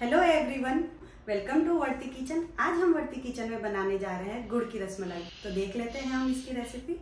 hello everyone welcome to Varti kitchen आज हम वर्ती kitchen में बनाने जा रहे हैं गुड़ की रसमलाई तो देख लेते हैं हम इसकी रेसिपी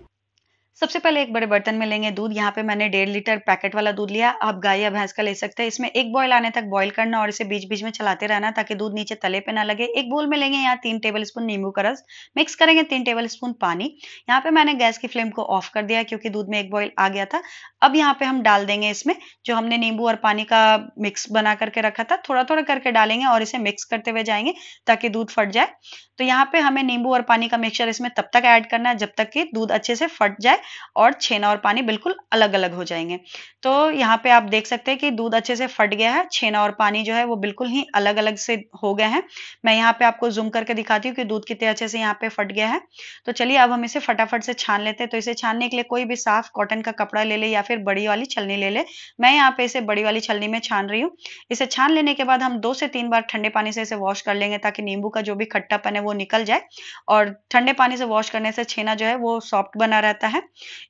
सबसे पहले एक बड़े बर्तन में लेंगे दूध यहाँ पे मैंने डेढ़ लीटर पैकेट वाला दूध लिया आप गाय या भैंस का ले सकते हैं इसमें एक बॉयल आने तक बॉयल करना और इसे बीच बीच में चलाते रहना ताकि दूध नीचे तले पे ना लगे एक बोल में लेंगे यहाँ तीन टेबल स्पून नींबू का रस मिक्स करेंगे तीन टेबल स्पून पानी यहाँ पे मैंने गैस की फ्लेम को ऑफ कर दिया क्योंकि दूध में एक बॉयल आ गया था अब यहाँ पे हम डाल देंगे इसमें जो हमने नींबू और पानी का मिक्स बना करके रखा था थोड़ा थोड़ा करके डालेंगे और इसे मिक्स करते हुए जाएंगे ताकि दूध फट जाए तो यहाँ पे हमें नींबू और पानी का मिक्सचर इसमें तब तक ऐड करना है जब तक कि दूध अच्छे से फट जाए और छेना और पानी बिल्कुल अलग अलग हो जाएंगे तो यहाँ पे आप देख सकते हैं कि दूध अच्छे से फट गया है छेना और पानी जो है वो बिल्कुल ही अलग अलग से हो गए हैं मैं यहाँ पे आपको जूम करके दिखाती हूँ कि दूध कितने अच्छे से यहाँ पे फट गया है तो चलिए अब हम इसे फटाफट से छान लेते हैं तो इसे छानने के लिए कोई भी साफ कॉटन का कपड़ा ले ले या फिर बड़ी वाली छलनी ले ले मैं यहाँ पे इसे बड़ी वाली छलनी में छान रही हूँ इसे छान लेने के बाद हम दो से तीन बार ठंडे पानी से इसे वॉश कर लेंगे ताकि नींबू का जो भी खट्टापन है वो निकल जाए और ठंडे पानी से वॉश करने से छेना जो है वो सॉफ्ट बना रहता है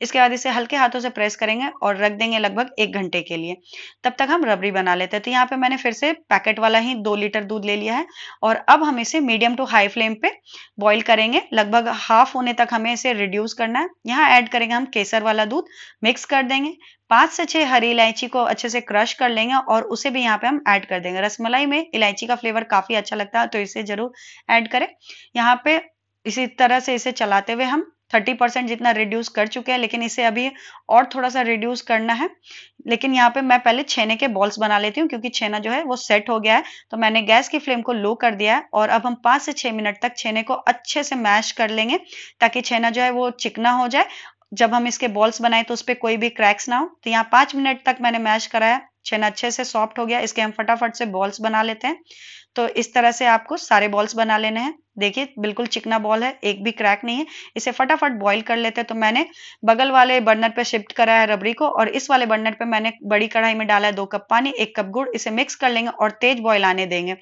इसके बाद इसे हल्के हाथों से प्रेस करेंगे और रख देंगे लगभग एक घंटे के लिए तब तक हम रबड़ी बना लेते हैं तो यहाँ पे मैंने फिर से पैकेट वाला ही दो लीटर दूध ले लिया है और अब हम इसे मीडियम टू हाई फ्लेम पे बॉईल करेंगे लगभग हाफ होने तक हमें इसे रिड्यूस करना है यहाँ ऐड करेंगे हम केसर वाला दूध मिक्स कर देंगे पांच से छह हरी इलायची को अच्छे से क्रश कर लेंगे और उसे भी यहाँ पे हम ऐड कर देंगे रसमलाई में इलायची का फ्लेवर काफी अच्छा लगता है तो इसे जरूर ऐड करें यहाँ पे इसी तरह से इसे चलाते हुए हम थर्टी परसेंट जितना रिड्यूस कर चुके हैं लेकिन इसे अभी और थोड़ा सा रिड्यूस करना है लेकिन यहाँ पे मैं पहले छेने के बॉल्स बना लेती हूँ क्योंकि छेना जो है वो सेट हो गया है तो मैंने गैस की फ्लेम को लो कर दिया है और अब हम पांच से छह मिनट तक छेने को अच्छे से मैश कर लेंगे ताकि छेना जो है वो चिकना हो जाए जब हम इसके बॉल्स बनाए तो उस पर कोई भी क्रैक्स ना हो तो यहाँ पांच मिनट तक मैंने मैश कराया छेना अच्छे से सॉफ्ट हो गया इसके हम फटाफट से बॉल्स बना लेते हैं तो इस तरह से आपको सारे बॉल्स बना लेने हैं देखिए बिल्कुल चिकना बॉल है एक भी क्रैक नहीं है इसे फटाफट बॉईल कर लेते हैं तो मैंने बगल वाले बर्नर पे शिफ्ट करा है रबड़ी को और इस वाले बर्नर पे मैंने बड़ी कढ़ाई में डाला है दो कप पानी एक कप गुड़ इसे मिक्स कर लेंगे और तेज बॉईल आने देंगे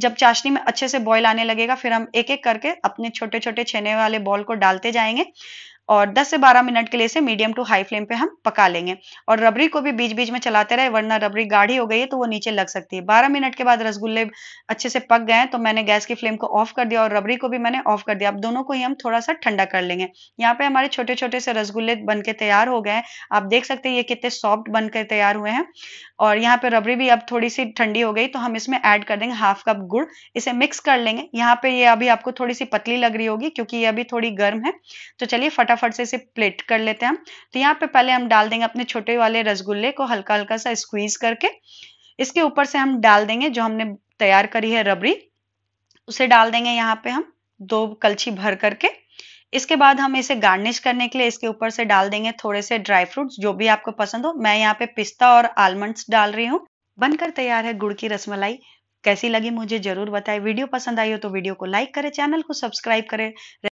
जब चाशनी में अच्छे से बॉयल आने लगेगा फिर हम एक एक करके अपने छोटे छोटे छेने वाले बॉल को डालते जाएंगे और 10 से 12 मिनट के लिए इसे मीडियम टू हाई फ्लेम पे हम पका लेंगे और रबरी को भी बीच बीच में चलाते रहे वरना रबरी गाढ़ी हो गई है तो वो नीचे लग सकती है 12 मिनट के बाद रसगुल्ले अच्छे से पक गए हैं तो मैंने गैस की फ्लेम को ऑफ कर दिया और रबरी को भी मैंने ऑफ कर दिया अब दोनों को ही हम थोड़ा सा ठंडा कर लेंगे यहाँ पे हमारे छोटे छोटे से रसगुल्ले बन के तैयार हो गए आप देख सकते हैं ये कितने सॉफ्ट बनकर तैयार हुए हैं और यहाँ पे रबड़ी भी अब थोड़ी सी ठंडी हो गई तो हम इसमें ऐड कर देंगे हाफ कप गुड़ इसे मिक्स कर लेंगे यहाँ पे ये अभी आपको थोड़ी सी पतली लग रही होगी क्योंकि ये अभी थोड़ी गर्म है तो चलिए फटाफट से इसे प्लेट कर लेते हैं हम तो यहाँ पे पहले हम डाल देंगे अपने छोटे वाले रसगुल्ले को हल्का हल्का सा स्क्वीज करके इसके ऊपर से हम डाल देंगे जो हमने तैयार करी है रबड़ी उसे डाल देंगे यहाँ पे हम दो कलछी भर करके इसके बाद हम इसे गार्निश करने के लिए इसके ऊपर से डाल देंगे थोड़े से ड्राई फ्रूट्स जो भी आपको पसंद हो मैं यहाँ पे पिस्ता और आलमंड्स डाल रही हूँ बनकर तैयार है गुड़ की रसमलाई कैसी लगी मुझे जरूर बताएं वीडियो पसंद आई हो तो वीडियो को लाइक करें चैनल को सब्सक्राइब करें